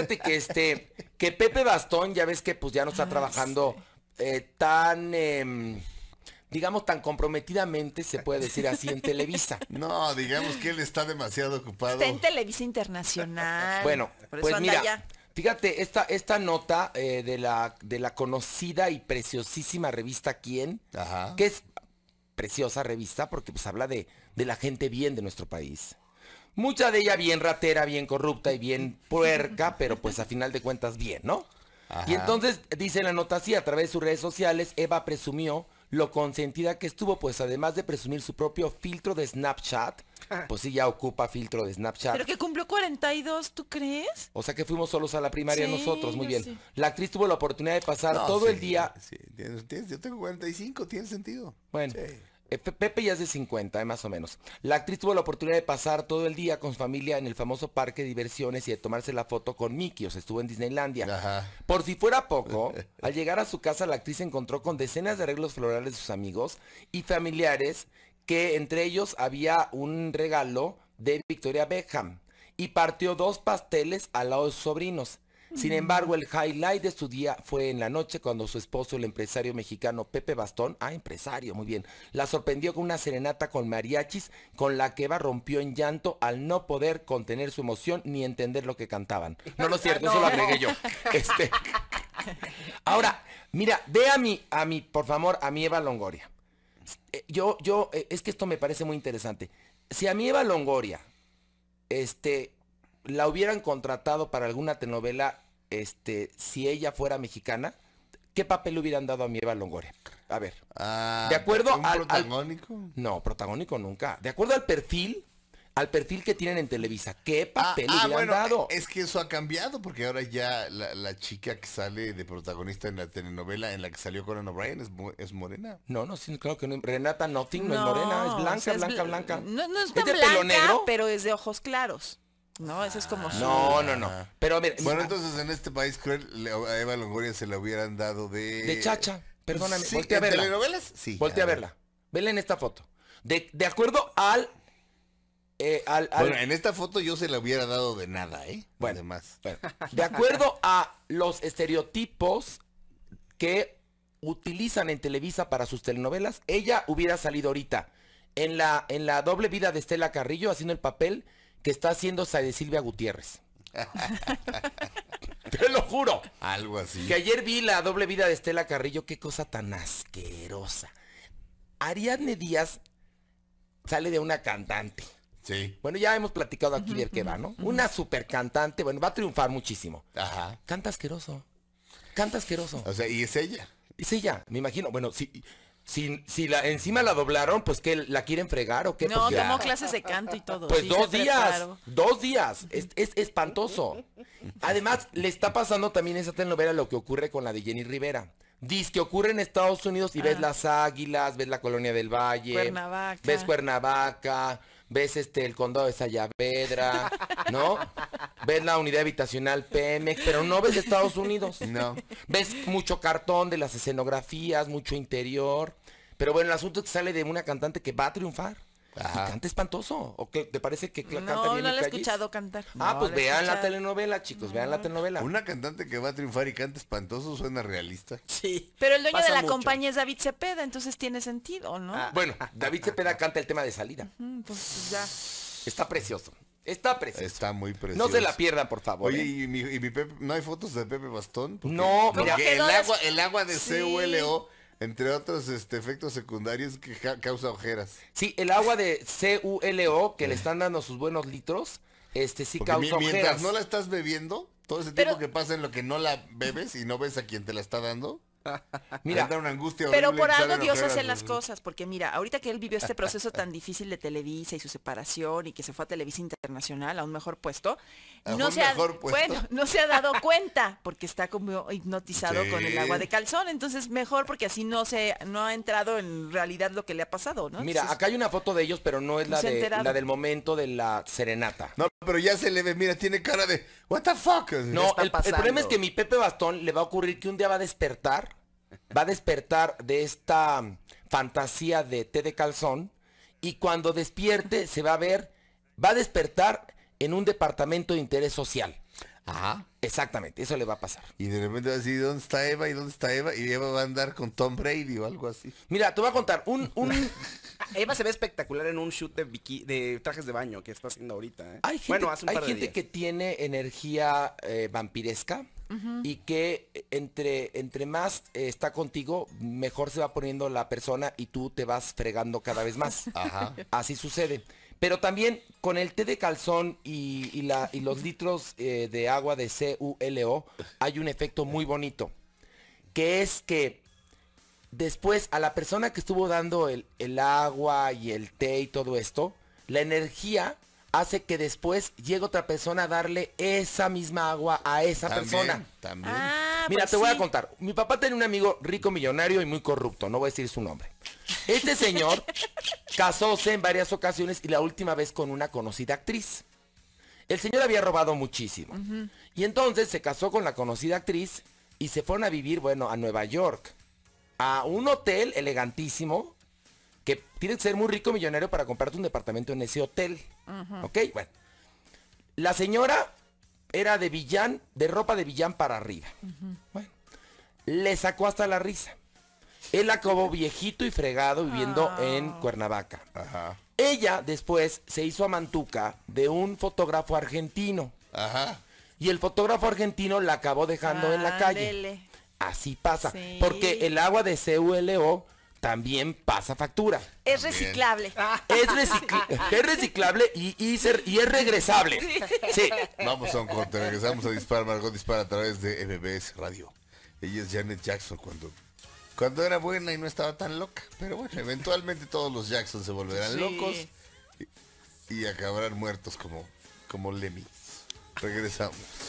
Fíjate que este, que Pepe Bastón, ya ves que pues ya no está ah, trabajando eh, tan, em, digamos, tan comprometidamente, se puede decir así, en Televisa. No, digamos que él está demasiado ocupado. Está en Televisa Internacional. Bueno, pues mira, fíjate, esta, esta nota eh, de, la, de la conocida y preciosísima revista Quién, que es preciosa revista porque pues habla de, de la gente bien de nuestro país. Mucha de ella bien ratera, bien corrupta y bien puerca, pero pues a final de cuentas bien, ¿no? Y entonces, dice la nota así, a través de sus redes sociales, Eva presumió lo consentida que estuvo, pues además de presumir su propio filtro de Snapchat, ah. pues sí, ya ocupa filtro de Snapchat. Pero que cumplió 42, ¿tú crees? O sea que fuimos solos a la primaria nosotros, muy bien. La actriz tuvo la oportunidad de pasar todo el día. Sí, yo tengo 45, tiene sentido. Bueno. Eh, Pepe ya es de 50, eh, más o menos. La actriz tuvo la oportunidad de pasar todo el día con su familia en el famoso parque de diversiones y de tomarse la foto con Mickey, o sea, estuvo en Disneylandia. Por si fuera poco, al llegar a su casa la actriz se encontró con decenas de arreglos florales de sus amigos y familiares, que entre ellos había un regalo de Victoria Beckham y partió dos pasteles al lado de sus sobrinos. Sin embargo, el highlight de su día fue en la noche cuando su esposo, el empresario mexicano Pepe Bastón, ah, empresario, muy bien, la sorprendió con una serenata con mariachis, con la que Eva rompió en llanto al no poder contener su emoción ni entender lo que cantaban. No, lo cierto, eso lo agregué yo. Este, ahora, mira, ve a mi, a mi, por favor, a mi Eva Longoria. Eh, yo, yo, eh, es que esto me parece muy interesante. Si a mi Eva Longoria, este, la hubieran contratado para alguna telenovela, este, si ella fuera mexicana, ¿qué papel le hubieran dado a mi Eva Longoria? A ver. Ah, de acuerdo al, protagónico? no, protagónico nunca. De acuerdo al perfil, al perfil que tienen en Televisa, ¿qué ah, papel le ah, hubieran dado? Es que eso ha cambiado, porque ahora ya la, chica que sale de protagonista en la telenovela en la que salió Conan O'Brien es, morena. No, no, sí, claro que no. Renata Nothing no, es morena, es blanca, blanca, blanca. No, no es, de pelo negro. pero es de ojos claros. ¿no? Eso es como No, no, no. Pero a ver... Bueno, ah, entonces en este país cruel a Eva Longoria se la hubieran dado de... De chacha. Perdóname, sí, a verla. telenovelas? Sí. Voltea a verla. Vela en esta foto. De, acuerdo eh, al, Bueno, en esta foto yo se la hubiera dado de nada, ¿eh? Bueno, Además. De acuerdo a los estereotipos que utilizan en Televisa para sus telenovelas, ella hubiera salido ahorita en la, en la doble vida de Estela Carrillo haciendo el papel que está haciendo de Silvia Gutiérrez. Te lo juro. Algo así. Que ayer vi la doble vida de Estela Carrillo, qué cosa tan asquerosa. Ariadne Díaz sale de una cantante. Sí. Bueno, ya hemos platicado aquí que de va, ¿no? Una super cantante, bueno, va a triunfar muchísimo. Ajá. Canta asqueroso. Canta asqueroso. O sea, y es ella. Es ella, me imagino. Bueno, sí. Si, la, encima la doblaron, pues que la quieren fregar o qué. No, pues tomó clases de canto y todo. Pues dos, días, dos días, es, espantoso. Además, le está pasando también esa telenovela lo que ocurre con la de Jenny Rivera. Dice que ocurre en Estados Unidos y ves ah. las águilas, ves la colonia del Valle, ves Cuernavaca, ves este el condado de Sayavedra, ¿no? Ves la unidad habitacional Pemex, pero no ves Estados Unidos. No. Ves mucho cartón de las escenografías, mucho interior. Pero bueno, el asunto sale de una cantante que va a triunfar. Y canta espantoso. ¿O te parece que canta no, bien? No, la he escuchado cantar. Ah, pues vean la telenovela, chicos, vean la telenovela. Una cantante que va a triunfar y canta espantoso suena realista. Sí. Pero el dueño de la compañía es David Cepeda, entonces tiene sentido, ¿no? Ah, bueno, ah, David Cepeda canta el tema de salida. pues ya. Está precioso. Está precioso. Está muy precioso. No se la pierdan, por favor. Oye, ¿eh? ¿y, mi, Pepe, no hay fotos de Pepe Bastón? no, mira, el, agua, el agua de sí. CULO entre otros este, efectos secundarios que causa ojeras. Sí, el agua de CULO que le están dando sus buenos litros, este sí ojeras. causa mientras no la estás bebiendo, todo ese tiempo que pasa en lo que no la bebes y no ves a quien te la está dando. Mira, una angustia pero por algo Dios hace las cosas, porque mira, ahorita que él vivió este proceso tan difícil de Televisa y su separación y que se fue a Televisa Internacional a un mejor puesto, no se ha, bueno, no se ha dado cuenta porque está como hipnotizado con el agua de calzón, entonces mejor porque así no se no ha entrado en realidad lo que le ha pasado, Mira, acá hay una foto de ellos, pero no es la del momento de la serenata. No, pero ya se le ve, mira, tiene cara de what the fuck. No, el, el problema es que mi Pepe Bastón le va a ocurrir que un día va a despertar va a despertar de esta fantasía de té de calzón y cuando despierte se va a ver, va a despertar en un departamento de interés social. Ajá. Exactamente, eso le va a pasar. Y de repente va a decir, ¿dónde está Eva? ¿Y dónde está Eva? Y Eva va a andar con Tom Brady o algo así. Mira, te voy a contar, un... un... Eva se ve espectacular en un shoot de, trajes de baño que está haciendo ahorita. ¿eh? Hay bueno, hace un hay par de gente que tiene energía eh, vampiresca y que eh, entre, entre más eh, está contigo, mejor se va poniendo la persona y tú te vas fregando cada vez más. Así sucede. Pero también con el té de calzón y, la, los litros eh, de agua de CULO hay un efecto muy bonito, que es que después a la persona que estuvo dando el, el agua y el té y todo esto, la energía hace que después llegue otra persona a darle esa misma agua a esa persona. También. Ah, Mira, pues te voy a contar. Mi papá tiene un amigo rico, millonario y muy corrupto. No voy a decir su nombre. Este señor casóse en varias ocasiones y la última vez con una conocida actriz. El señor había robado muchísimo. Y entonces se casó con la conocida actriz y se fueron a vivir, bueno, a Nueva York. A un hotel elegantísimo que tienes que ser muy rico millonario para comprarte un departamento en ese hotel. ¿Ok? Bueno. La señora era de villán, de ropa de villán para arriba. Bueno. Le sacó hasta la risa. Él acabó viejito y fregado viviendo en ah. Cuernavaca. Ajá. Ella después se hizo Mantuca de un fotógrafo argentino. Ajá. Y el fotógrafo argentino la acabó dejando en la calle. Así pasa. Porque el agua de CULO también pasa factura. Es reciclable. Es, reciclable y, es regresable. Sí. Vamos a un corte, regresamos a disparar Margot Dispara a través de MBS Radio. Ella es Janet Jackson cuando, cuando era buena y no estaba tan loca. Pero bueno, eventualmente todos los Jackson se volverán locos y, acabarán muertos como, como Lemmy. Regresamos.